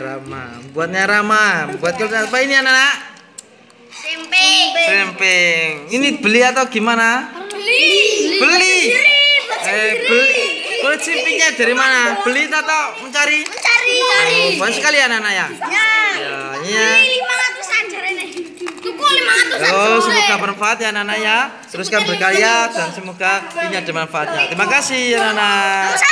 Rama buatnya Rama buat kuliner apa ini anak-anak Semping. Semping. Ini beli atau gimana? Beli. Beli. beli. Eh, beli. Kulit simpingnya dari mana? Beli atau mencari? Mencari. Mencari. Oh, banyak sekali ya, anak-anak ya. Ya. Ya. Iya. Lima ratus lima Oh, semoga bermanfaat ya anak-anak ya. Teruskan berkarya dan semoga ini ada manfaatnya. Terima kasih anak-anak.